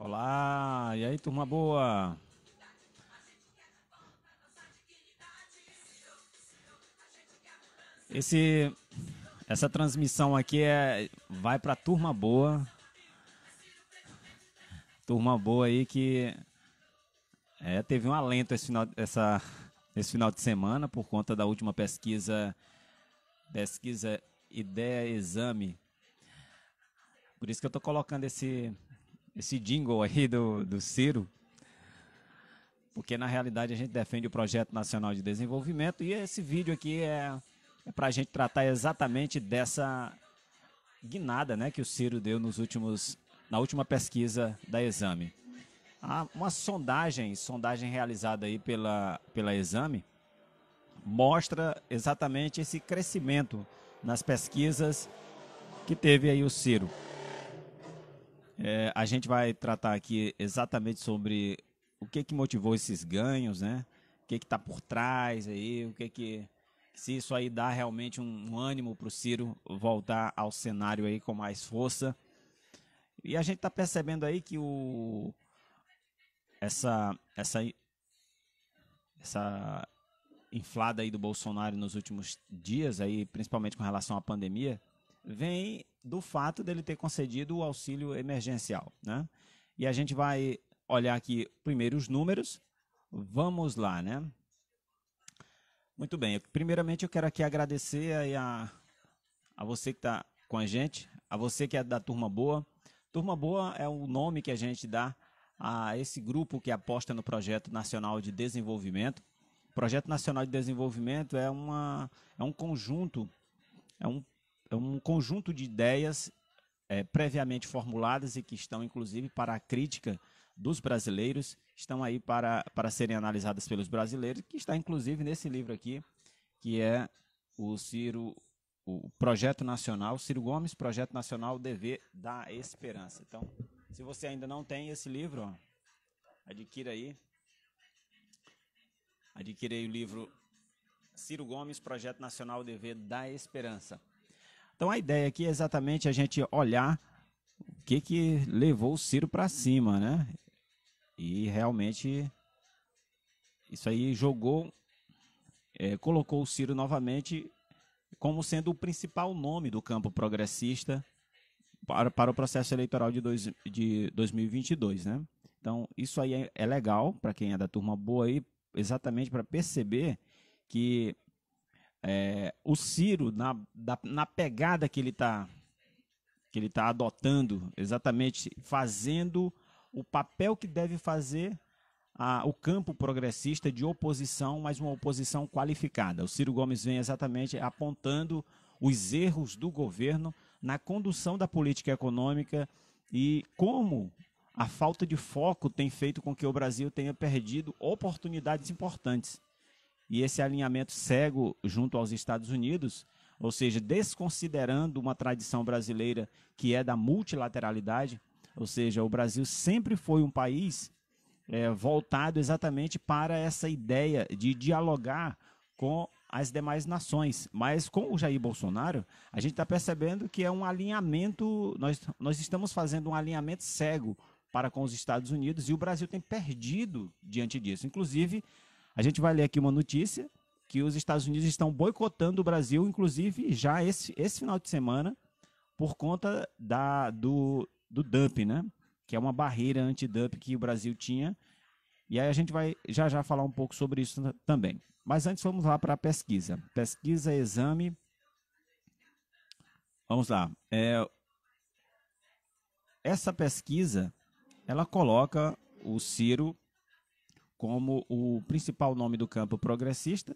Olá, e aí turma boa? Esse, essa transmissão aqui é, vai para turma boa, turma boa aí que é, teve um alento esse final, essa, esse final de semana por conta da última pesquisa, pesquisa ideia exame. Por isso que eu estou colocando esse esse jingle aí do, do Ciro, porque na realidade a gente defende o Projeto Nacional de Desenvolvimento e esse vídeo aqui é, é para a gente tratar exatamente dessa guinada né, que o Ciro deu nos últimos, na última pesquisa da Exame. Há uma sondagem, sondagem realizada aí pela, pela Exame, mostra exatamente esse crescimento nas pesquisas que teve aí o Ciro. É, a gente vai tratar aqui exatamente sobre o que que motivou esses ganhos, né? O que que está por trás aí, o que que... Se isso aí dá realmente um, um ânimo para o Ciro voltar ao cenário aí com mais força. E a gente está percebendo aí que o... Essa... Essa... Essa inflada aí do Bolsonaro nos últimos dias aí, principalmente com relação à pandemia, vem do fato dele ter concedido o auxílio emergencial. Né? E a gente vai olhar aqui primeiro os números. Vamos lá, né? Muito bem. Primeiramente, eu quero aqui agradecer a, a você que está com a gente, a você que é da Turma Boa. Turma Boa é o nome que a gente dá a esse grupo que aposta no Projeto Nacional de Desenvolvimento. O Projeto Nacional de Desenvolvimento é, uma, é um conjunto, é um é um conjunto de ideias é, previamente formuladas e que estão, inclusive, para a crítica dos brasileiros, estão aí para, para serem analisadas pelos brasileiros, que está, inclusive, nesse livro aqui, que é o Ciro, o Projeto Nacional, Ciro Gomes, Projeto Nacional Dever da Esperança. Então, se você ainda não tem esse livro, ó, adquira aí. Adquirei o livro Ciro Gomes, Projeto Nacional Dever da Esperança. Então a ideia aqui é exatamente a gente olhar o que, que levou o Ciro para cima, né? E realmente isso aí jogou, é, colocou o Ciro novamente como sendo o principal nome do campo progressista para, para o processo eleitoral de, dois, de 2022, né? Então, isso aí é, é legal para quem é da turma boa aí, exatamente para perceber que é, o Ciro, na, da, na pegada que ele está que ele tá adotando, exatamente fazendo o papel que deve fazer a, o campo progressista de oposição, mas uma oposição qualificada. O Ciro Gomes vem exatamente apontando os erros do governo na condução da política econômica e como a falta de foco tem feito com que o Brasil tenha perdido oportunidades importantes e esse alinhamento cego junto aos Estados Unidos, ou seja, desconsiderando uma tradição brasileira que é da multilateralidade, ou seja, o Brasil sempre foi um país é, voltado exatamente para essa ideia de dialogar com as demais nações. Mas com o Jair Bolsonaro, a gente está percebendo que é um alinhamento, nós, nós estamos fazendo um alinhamento cego para com os Estados Unidos e o Brasil tem perdido diante disso. Inclusive, a gente vai ler aqui uma notícia que os Estados Unidos estão boicotando o Brasil, inclusive já esse, esse final de semana, por conta da, do, do dump, né? Que é uma barreira anti-dump que o Brasil tinha. E aí a gente vai já já falar um pouco sobre isso também. Mas antes vamos lá para a pesquisa. Pesquisa, exame. Vamos lá. É... Essa pesquisa, ela coloca o Ciro como o principal nome do campo progressista,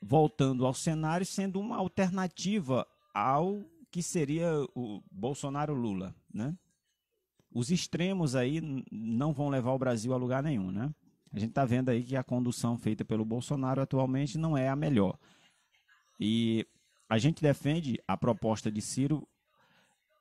voltando ao cenário, sendo uma alternativa ao que seria o Bolsonaro-Lula, né? Os extremos aí não vão levar o Brasil a lugar nenhum, né? A gente está vendo aí que a condução feita pelo Bolsonaro atualmente não é a melhor. E a gente defende a proposta de Ciro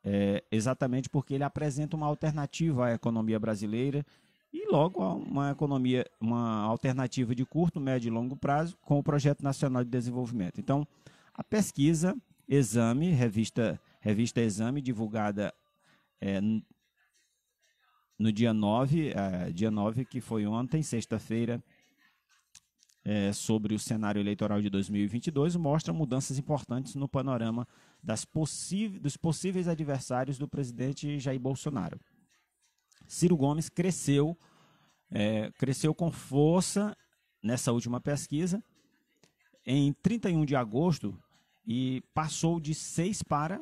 é, exatamente porque ele apresenta uma alternativa à economia brasileira e logo uma economia, uma alternativa de curto, médio e longo prazo com o Projeto Nacional de Desenvolvimento. Então, a pesquisa Exame, revista, revista Exame, divulgada é, no dia 9, é, dia 9 que foi ontem, sexta-feira, é, sobre o cenário eleitoral de 2022, mostra mudanças importantes no panorama das dos possíveis adversários do presidente Jair Bolsonaro. Ciro Gomes cresceu, é, cresceu com força nessa última pesquisa em 31 de agosto e passou de 6 para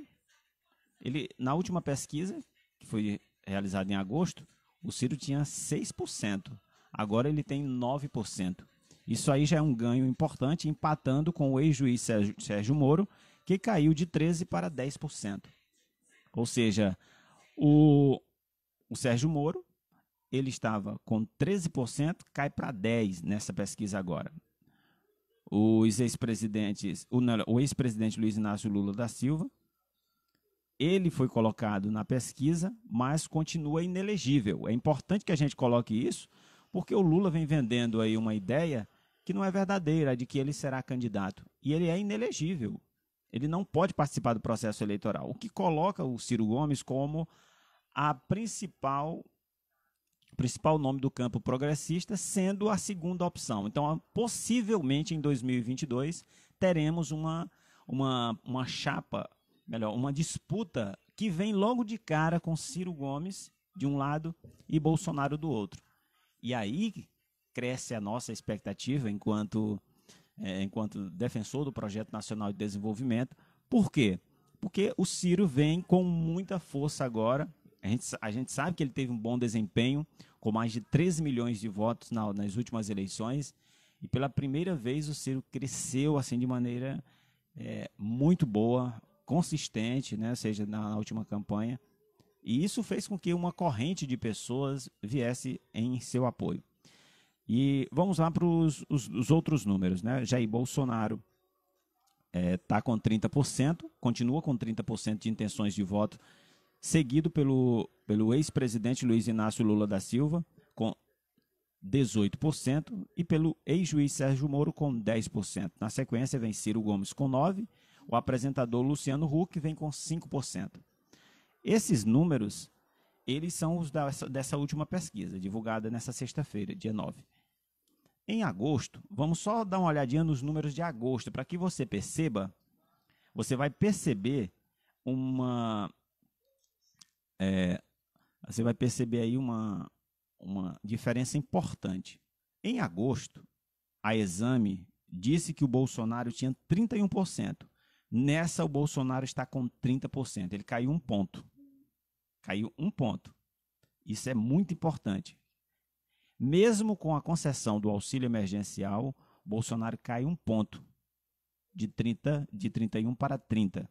ele na última pesquisa que foi realizada em agosto, o Ciro tinha 6%. Agora ele tem 9%. Isso aí já é um ganho importante, empatando com o ex-juiz Sérgio, Sérgio Moro, que caiu de 13% para 10%. Ou seja, o, o Sérgio Moro, ele estava com 13%, cai para 10% nessa pesquisa agora. Os ex-presidentes, o ex-presidente Luiz Inácio Lula da Silva, ele foi colocado na pesquisa, mas continua inelegível. É importante que a gente coloque isso, porque o Lula vem vendendo aí uma ideia que não é verdadeira, de que ele será candidato. E ele é inelegível. Ele não pode participar do processo eleitoral, o que coloca o Ciro Gomes como a principal principal nome do campo progressista, sendo a segunda opção. Então, possivelmente em 2022 teremos uma uma, uma chapa, melhor, uma disputa que vem logo de cara com Ciro Gomes de um lado e Bolsonaro do outro. E aí cresce a nossa expectativa enquanto é, enquanto defensor do projeto nacional de desenvolvimento. Por quê? Porque o Ciro vem com muita força agora a gente, a gente sabe que ele teve um bom desempenho, com mais de 13 milhões de votos na, nas últimas eleições. E pela primeira vez o Ciro cresceu assim de maneira é, muito boa, consistente, né? Ou seja, na, na última campanha. E isso fez com que uma corrente de pessoas viesse em seu apoio. E vamos lá para os, os, os outros números, né? Jair Bolsonaro está é, tá com 30%, continua com 30% de intenções de voto seguido pelo, pelo ex-presidente Luiz Inácio Lula da Silva, com 18%, e pelo ex-juiz Sérgio Moro, com 10%. Na sequência, vem Ciro Gomes com 9%, o apresentador Luciano Huck vem com 5%. Esses números, eles são os dessa, dessa última pesquisa, divulgada nessa sexta-feira, dia 9. Em agosto, vamos só dar uma olhadinha nos números de agosto, para que você perceba, você vai perceber uma é, você vai perceber aí uma, uma diferença importante. Em agosto, a exame disse que o Bolsonaro tinha 31%. Nessa, o Bolsonaro está com 30%. Ele caiu um ponto. Caiu um ponto. Isso é muito importante. Mesmo com a concessão do auxílio emergencial, Bolsonaro cai um ponto. De, 30, de 31 para 30.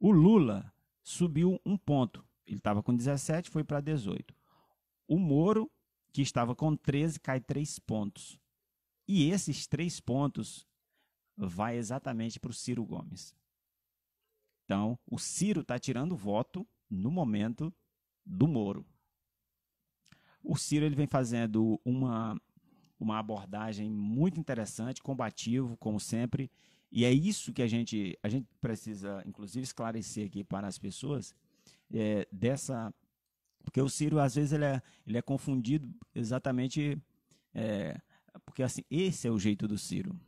O Lula subiu um ponto ele estava com 17, foi para 18. O Moro, que estava com 13, cai 3 pontos. E esses 3 pontos vai exatamente para o Ciro Gomes. Então, o Ciro está tirando voto no momento do Moro. O Ciro ele vem fazendo uma, uma abordagem muito interessante, combativo, como sempre. E é isso que a gente, a gente precisa, inclusive, esclarecer aqui para as pessoas, é, dessa. Porque o Ciro, às vezes, ele é, ele é confundido exatamente. É, porque assim, esse é o jeito do Ciro.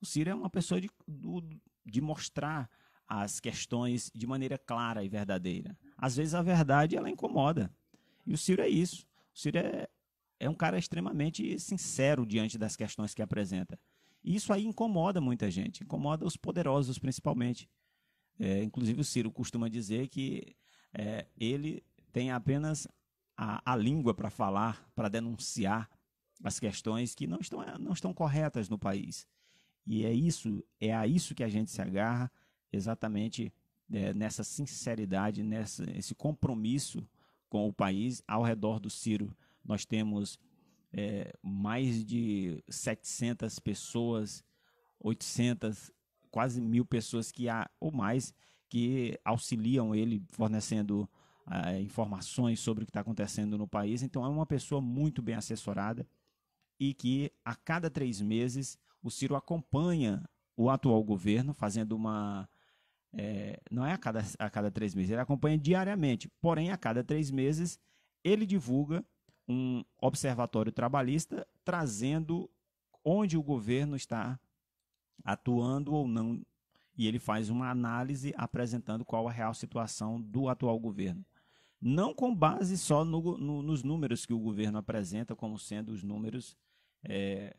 O Ciro é uma pessoa de, do, de mostrar as questões de maneira clara e verdadeira. Às vezes a verdade ela incomoda. E o Ciro é isso. O Ciro é, é um cara extremamente sincero diante das questões que apresenta. E isso aí incomoda muita gente, incomoda os poderosos principalmente. É, inclusive o Ciro costuma dizer que é, ele tem apenas a, a língua para falar, para denunciar as questões que não estão, eh, não estão corretas no país. E é isso, é a isso que a gente se agarra, exatamente é, nessa sinceridade, nessa esse compromisso com o país. Ao redor do Ciro, nós temos é, mais de 700 pessoas, 800, quase mil pessoas que há, ou mais, que auxiliam ele fornecendo uh, informações sobre o que está acontecendo no país. Então é uma pessoa muito bem assessorada e que a cada três meses o Ciro acompanha o atual governo, fazendo uma. É, não é a cada, a cada três meses, ele acompanha diariamente. Porém, a cada três meses, ele divulga um observatório trabalhista trazendo onde o governo está atuando ou não e ele faz uma análise apresentando qual a real situação do atual governo. Não com base só no, no, nos números que o governo apresenta como sendo os números é,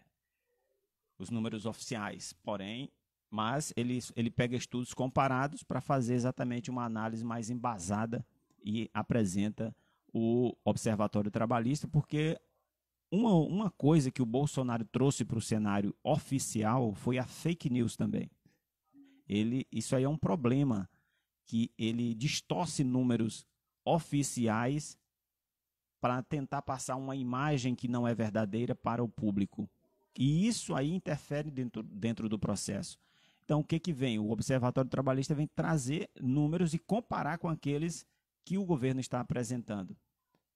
os números oficiais, porém, mas ele, ele pega estudos comparados para fazer exatamente uma análise mais embasada e apresenta o Observatório Trabalhista, porque uma, uma coisa que o Bolsonaro trouxe para o cenário oficial foi a fake news também ele, isso aí é um problema que ele distorce números oficiais para tentar passar uma imagem que não é verdadeira para o público. E isso aí interfere dentro, dentro do processo. Então, o que, que vem? O Observatório Trabalhista vem trazer números e comparar com aqueles que o governo está apresentando.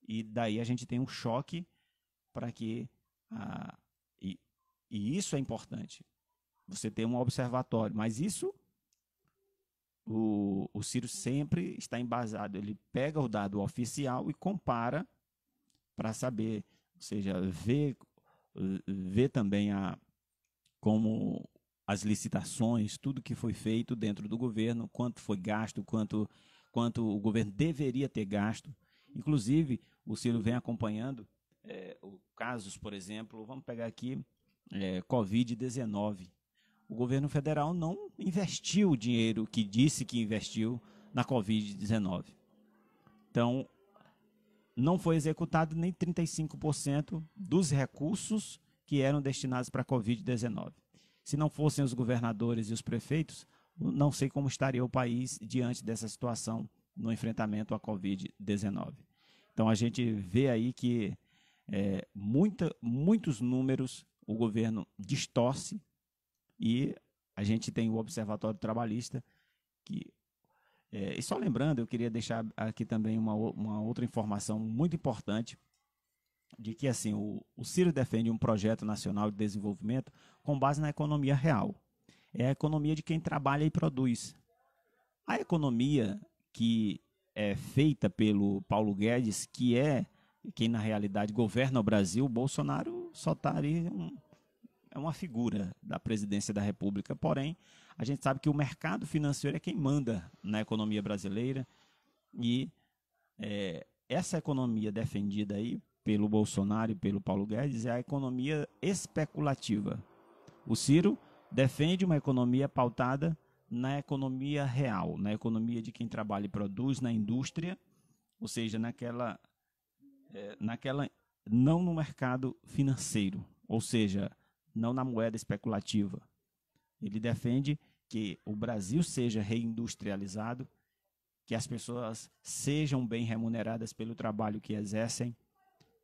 E daí a gente tem um choque para que. e, e isso é importante. Você tem um observatório, mas isso o, o Ciro sempre está embasado. Ele pega o dado oficial e compara para saber, ou seja, vê, vê também a, como as licitações, tudo que foi feito dentro do governo, quanto foi gasto, quanto, quanto o governo deveria ter gasto. Inclusive, o Ciro vem acompanhando é, casos, por exemplo, vamos pegar aqui, é, Covid-19. O governo federal não investiu o dinheiro que disse que investiu na Covid-19. Então, não foi executado nem 35% dos recursos que eram destinados para a Covid-19. Se não fossem os governadores e os prefeitos, não sei como estaria o país diante dessa situação no enfrentamento à Covid-19. Então a gente vê aí que é, muita, muitos números o governo distorce e a gente tem o Observatório Trabalhista, que. É, e só lembrando, eu queria deixar aqui também uma, uma outra informação muito importante, de que assim o, o Ciro defende um projeto nacional de desenvolvimento com base na economia real. É a economia de quem trabalha e produz. A economia que é feita pelo Paulo Guedes, que é quem na realidade governa o Brasil, o Bolsonaro só está ali um, é uma figura da presidência da República, porém, a gente sabe que o mercado financeiro é quem manda na economia brasileira e é, essa economia defendida aí pelo Bolsonaro e pelo Paulo Guedes é a economia especulativa. O Ciro defende uma economia pautada na economia real, na economia de quem trabalha e produz, na indústria, ou seja, naquela, é, naquela não no mercado financeiro, ou seja, não na moeda especulativa. Ele defende que o Brasil seja reindustrializado, que as pessoas sejam bem remuneradas pelo trabalho que exercem.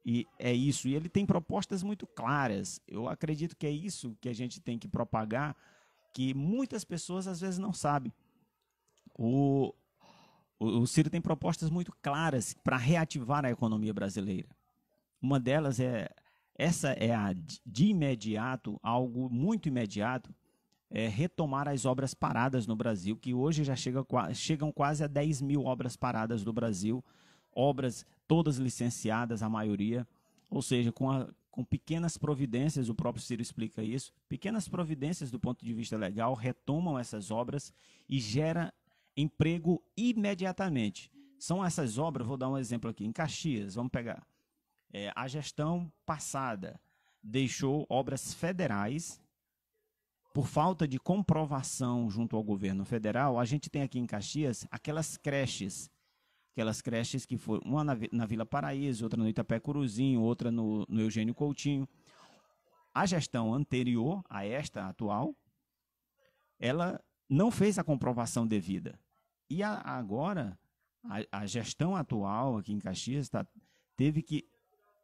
E é isso. E ele tem propostas muito claras. Eu acredito que é isso que a gente tem que propagar, que muitas pessoas às vezes não sabem. O, o Ciro tem propostas muito claras para reativar a economia brasileira. Uma delas é essa é a, de imediato, algo muito imediato, é retomar as obras paradas no Brasil, que hoje já chega, chegam quase a 10 mil obras paradas no Brasil, obras todas licenciadas, a maioria, ou seja, com, a, com pequenas providências, o próprio Ciro explica isso, pequenas providências do ponto de vista legal retomam essas obras e gera emprego imediatamente. São essas obras, vou dar um exemplo aqui, em Caxias, vamos pegar é, a gestão passada deixou obras federais por falta de comprovação junto ao governo federal. A gente tem aqui em Caxias aquelas creches aquelas creches que foram uma na, na Vila Paraíso, outra no Itapé Curuzinho, outra no, no Eugênio Coutinho. A gestão anterior a esta atual, ela não fez a comprovação devida. E a, agora, a, a, gestão atual aqui em Caxias tá, teve que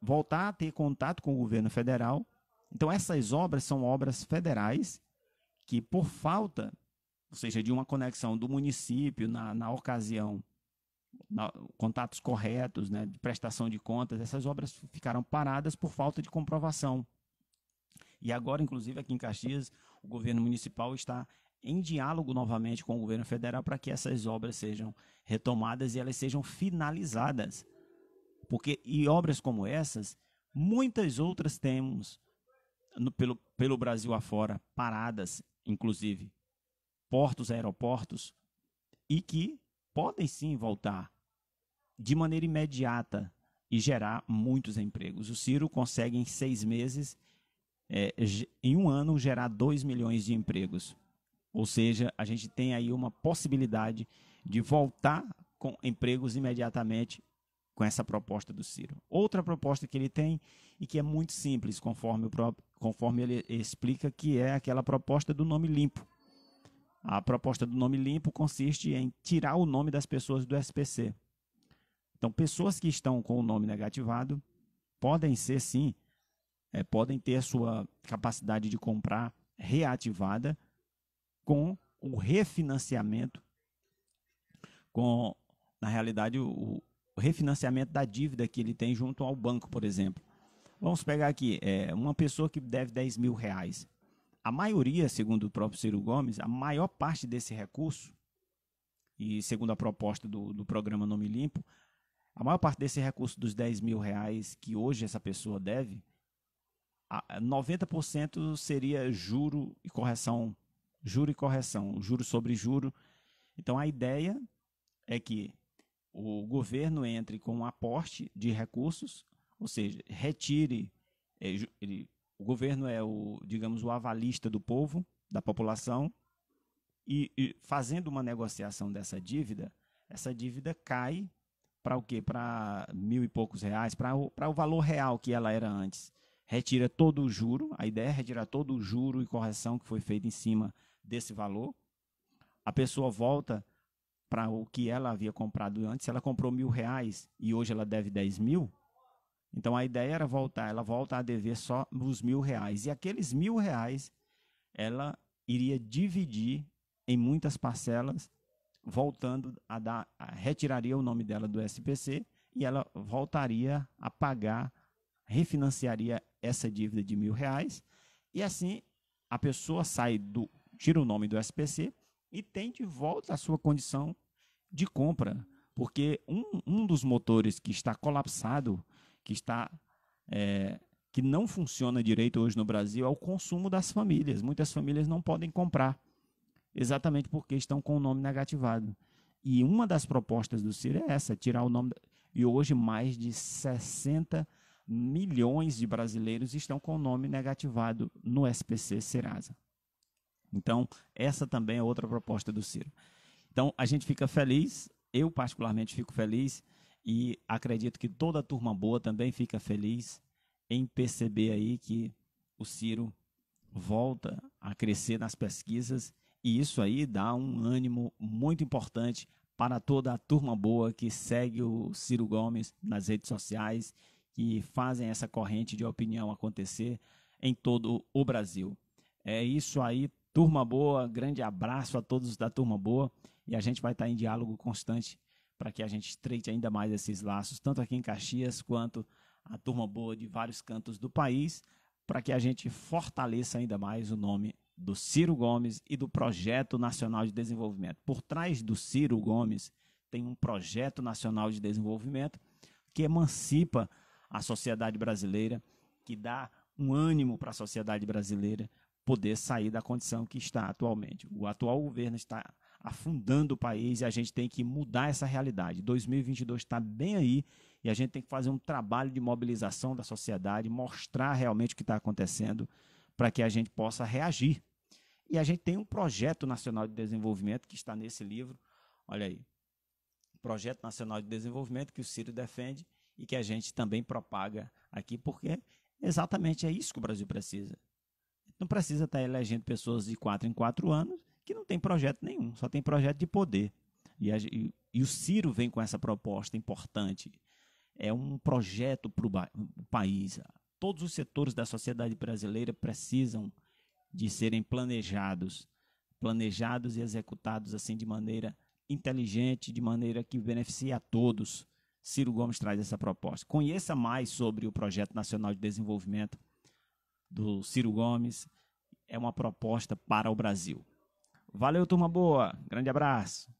voltar a ter contato com o governo federal. Então, essas obras são obras federais que, por falta, ou seja, de uma conexão do município na, na ocasião, na, contatos corretos, né, de prestação de contas, essas obras ficaram paradas por falta de comprovação. E agora, inclusive, aqui em Caxias, o governo municipal está em diálogo novamente com o governo federal para que essas obras sejam retomadas e elas sejam finalizadas. Porque e obras como essas, muitas outras temos no, pelo, pelo Brasil afora, paradas, inclusive, portos, aeroportos, e que podem sim voltar de maneira imediata e gerar muitos empregos. O Ciro consegue em seis meses, é, em um ano, gerar dois milhões de empregos. Ou seja, a gente tem aí uma possibilidade de voltar com empregos imediatamente com essa proposta do Ciro. Outra proposta que ele tem e que é muito simples, conforme, próprio, conforme ele explica, que é aquela proposta do nome limpo. A proposta do nome limpo consiste em tirar o nome das pessoas do SPC. Então, pessoas que estão com o nome negativado podem ser, sim, é, podem ter a sua capacidade de comprar reativada com o refinanciamento, com, na realidade, o, refinanciamento da dívida que ele tem junto ao banco, por exemplo. Vamos pegar aqui, é, uma pessoa que deve 10 mil reais. A maioria, segundo o próprio Ciro Gomes, a maior parte desse recurso, e segundo a proposta do, do programa Nome Limpo, a maior parte desse recurso dos 10 mil reais que hoje essa pessoa deve, 90% seria juro e correção, juro e correção, juro sobre juro. Então a ideia é que o governo entre com um aporte de recursos, ou seja, retire. É, ele, o governo é o, digamos, o avalista do povo, da população, e, e fazendo uma negociação dessa dívida, essa dívida cai para o quê? Para mil e poucos reais, para o, o valor real que ela era antes. Retira todo o juro, a ideia é retirar todo o juro e correção que foi feita em cima desse valor. A pessoa volta para o que ela havia comprado antes, ela comprou mil reais e hoje ela deve dez mil, então a ideia era voltar, ela volta a dever só os mil reais. E aqueles mil reais ela iria dividir em muitas parcelas, voltando a dar, a, retiraria o nome dela do SPC e ela voltaria a pagar, refinanciaria essa dívida de mil reais. E assim a pessoa sai do, tira o nome do SPC, e tem de volta a sua condição de compra. Porque um, um dos motores que está colapsado, que está. É, que não funciona direito hoje no Brasil é o consumo das famílias. Muitas famílias não podem comprar, exatamente porque estão com o nome negativado. E uma das propostas do Ciro é essa, tirar o nome. E hoje mais de 60 milhões de brasileiros estão com o nome negativado no SPC Serasa. Então, essa também é outra proposta do Ciro. Então, a gente fica feliz, eu particularmente fico feliz e acredito que toda a turma boa também fica feliz em perceber aí que o Ciro volta a crescer nas pesquisas e isso aí dá um ânimo muito importante para toda a turma boa que segue o Ciro Gomes nas redes sociais, que fazem essa corrente de opinião acontecer em todo o Brasil. É isso aí, Turma boa, grande abraço a todos da turma boa e a gente vai estar em diálogo constante para que a gente estreite ainda mais esses laços, tanto aqui em Caxias quanto a turma boa de vários cantos do país, para que a gente fortaleça ainda mais o nome do Ciro Gomes e do Projeto Nacional de Desenvolvimento. Por trás do Ciro Gomes tem um Projeto Nacional de Desenvolvimento que emancipa a sociedade brasileira, que dá um ânimo para a sociedade brasileira poder sair da condição que está atualmente. O atual governo está afundando o país e a gente tem que mudar essa realidade. 2022 está bem aí e a gente tem que fazer um trabalho de mobilização da sociedade, mostrar realmente o que está acontecendo para que a gente possa reagir. E a gente tem um projeto nacional de desenvolvimento que está nesse livro. Olha aí. Projeto Nacional de Desenvolvimento que o Ciro defende e que a gente também propaga aqui, porque exatamente é isso que o Brasil precisa. Não precisa estar elegendo pessoas de quatro em quatro anos que não tem projeto nenhum, só tem projeto de poder. E, a, e, e o Ciro vem com essa proposta importante. É um projeto para o país. Todos os setores da sociedade brasileira precisam de serem planejados, planejados e executados assim de maneira inteligente, de maneira que beneficie a todos. Ciro Gomes traz essa proposta. Conheça mais sobre o Projeto Nacional de Desenvolvimento do Ciro Gomes é uma proposta para o Brasil. Valeu, turma boa. Grande abraço.